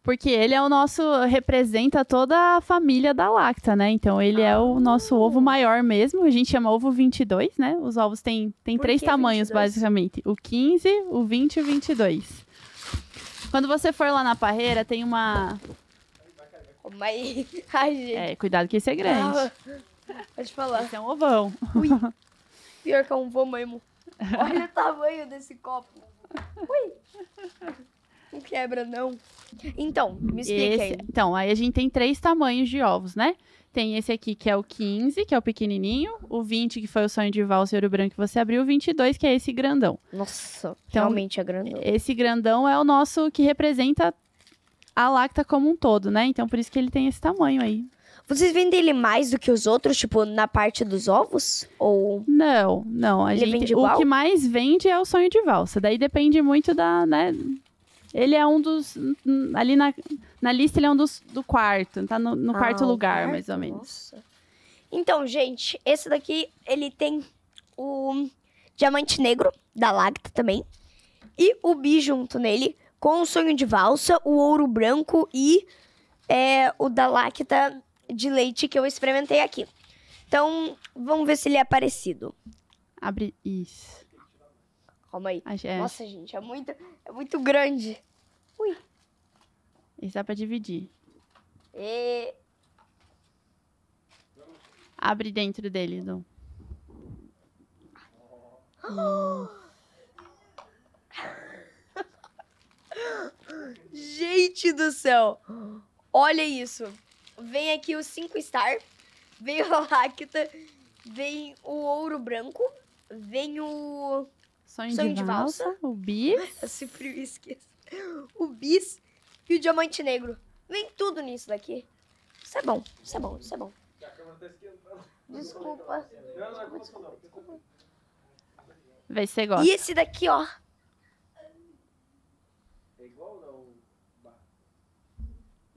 Porque ele é o nosso. representa toda a família da Lacta, né? Então ele ah. é o nosso ah. ovo maior mesmo. A gente chama ovo 22, né? Os ovos têm, têm três tamanhos, 22? basicamente: o 15, o 20 e o 22. Quando você for lá na parreira, tem uma. Ai, gente. É, cuidado que esse é grande. Ah, pode falar. Esse é um ovão. Ui. Pior que é um ovo mesmo. Olha o tamanho desse copo. Ui! Não quebra, não. Então, me explica esse, aí. Então, aí a gente tem três tamanhos de ovos, né? Tem esse aqui que é o 15, que é o pequenininho, o 20, que foi o sonho de Val, o Senhor Branco que você abriu, o 22, que é esse grandão. Nossa, então, realmente é grandão. Esse grandão é o nosso que representa a lacta como um todo, né? Então, por isso que ele tem esse tamanho aí. Vocês vendem ele mais do que os outros, tipo, na parte dos ovos? Ou. Não, não. A ele gente, vende igual? O que mais vende é o sonho de valsa. Daí depende muito da. Né? Ele é um dos. Ali na, na lista, ele é um dos do quarto. Tá no, no ah, quarto lugar, quarto? mais ou menos. Nossa. Então, gente, esse daqui, ele tem o diamante negro, da Lacta também. E o bi junto nele, com o sonho de valsa, o ouro branco e é, o da Lacta de leite que eu experimentei aqui. Então, vamos ver se ele é parecido. Abre isso. Calma aí. gente. É Nossa, gente, é muito, é muito grande. Ui. Isso dá pra dividir. E... Abre dentro dele, Dom. Gente do céu! Olha isso! Vem aqui o 5 Star. Vem o Lacta. Vem o Ouro Branco. Vem o. Sonho, Sonho de, de valsa, valsa, O Bis. Eu sempre esqueço. O Bis e o Diamante Negro. Vem tudo nisso daqui. Isso é bom, isso é bom, isso é bom. A câmera tá esquentando. Desculpa. Não, é não, desculpa, desculpa. Vai ser gosta. E esse daqui, ó.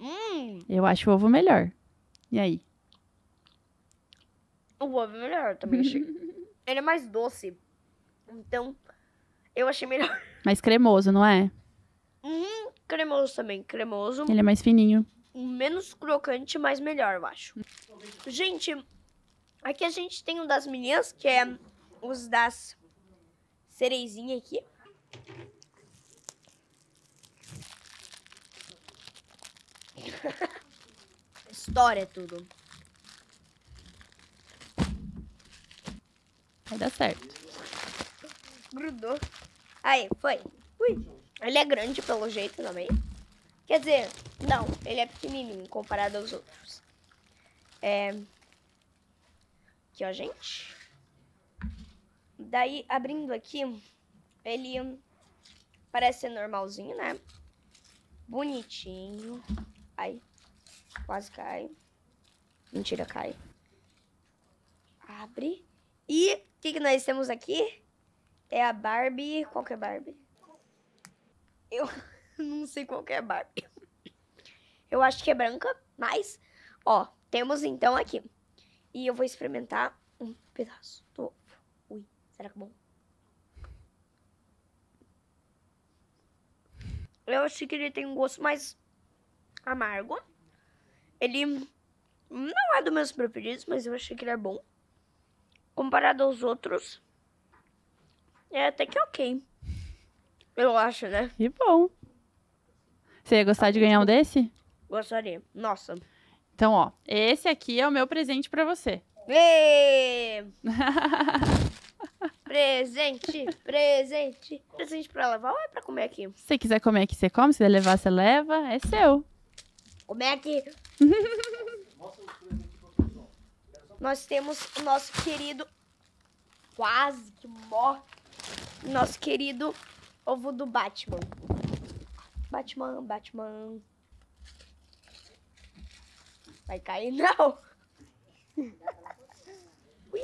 Hum. Eu acho o ovo melhor. E aí? O ovo é melhor, também achei. Ele é mais doce. Então, eu achei melhor. Mais cremoso, não é? Hum, cremoso também, cremoso. Ele é mais fininho. Menos crocante, mas melhor, eu acho. Gente, aqui a gente tem um das meninas, que é os das cereizinha aqui. História é tudo. Vai dar certo. Grudou. Aí, foi. Ui. Ele é grande pelo jeito também. Quer dizer, não, ele é pequenininho comparado aos outros. É. Aqui, ó, gente. Daí, abrindo aqui, ele parece ser normalzinho, né? Bonitinho. Ai. Quase cai. Mentira, cai. Abre. E o que, que nós temos aqui? É a Barbie. Qual que é Barbie? Eu não sei qual que é Barbie. Eu acho que é branca, mas, ó, temos então aqui. E eu vou experimentar um pedaço do ovo. Ui, será que é bom? Eu achei que ele tem um gosto mais amargo. Ele não é dos meus preferidos, mas eu achei que ele é bom. Comparado aos outros, é até que ok. Eu acho, né? Que bom. Você ia gostar de ganhar um desse? Gostaria. Nossa. Então, ó, esse aqui é o meu presente para você. Ê! presente, presente. Presente pra levar ou é pra comer aqui? Se você quiser comer aqui, você come. Se quiser levar, você leva. É seu. Como é que. Nós temos o nosso querido. Quase que morre. Nosso querido ovo do Batman. Batman, Batman. Vai cair, não! Ui.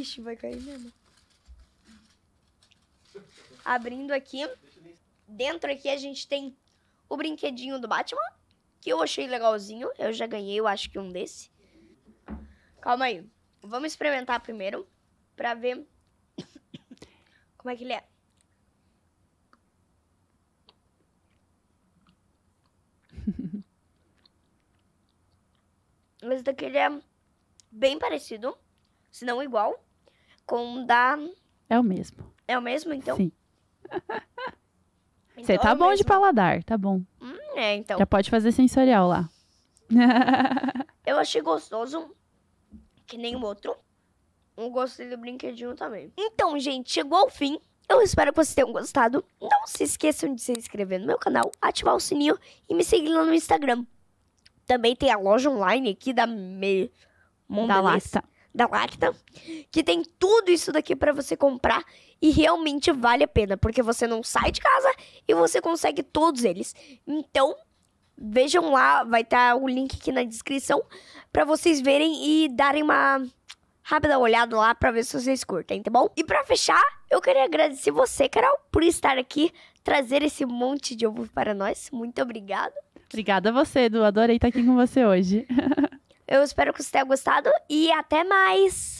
Ixi, vai cair mesmo. Abrindo aqui. Dentro aqui a gente tem o brinquedinho do Batman que eu achei legalzinho. Eu já ganhei, eu acho que um desse. Calma aí. Vamos experimentar primeiro pra ver como é que ele é. Esse daqui ele é bem parecido, se não igual, com o da. É o mesmo. É o mesmo, então? Sim. Você então, tá é bom mesmo. de paladar, tá bom. Hum, é, então. Já pode fazer sensorial lá. eu achei gostoso, que nem o outro. Um gostei do brinquedinho também. Então, gente, chegou ao fim. Eu espero que vocês tenham gostado. Não se esqueçam de se inscrever no meu canal, ativar o sininho e me seguir lá no Instagram. Também tem a loja online aqui da Me... Mondelez. Da Lacta da Lacta, que tem tudo isso daqui para você comprar e realmente vale a pena, porque você não sai de casa e você consegue todos eles. Então, vejam lá, vai estar tá o link aqui na descrição para vocês verem e darem uma rápida olhada lá para ver se vocês curtem, tá bom? E para fechar, eu queria agradecer você, Carol, por estar aqui, trazer esse monte de ovo para nós. Muito obrigado. Obrigada a você, Edu. Adorei estar aqui com você hoje. Eu espero que você tenha gostado e até mais!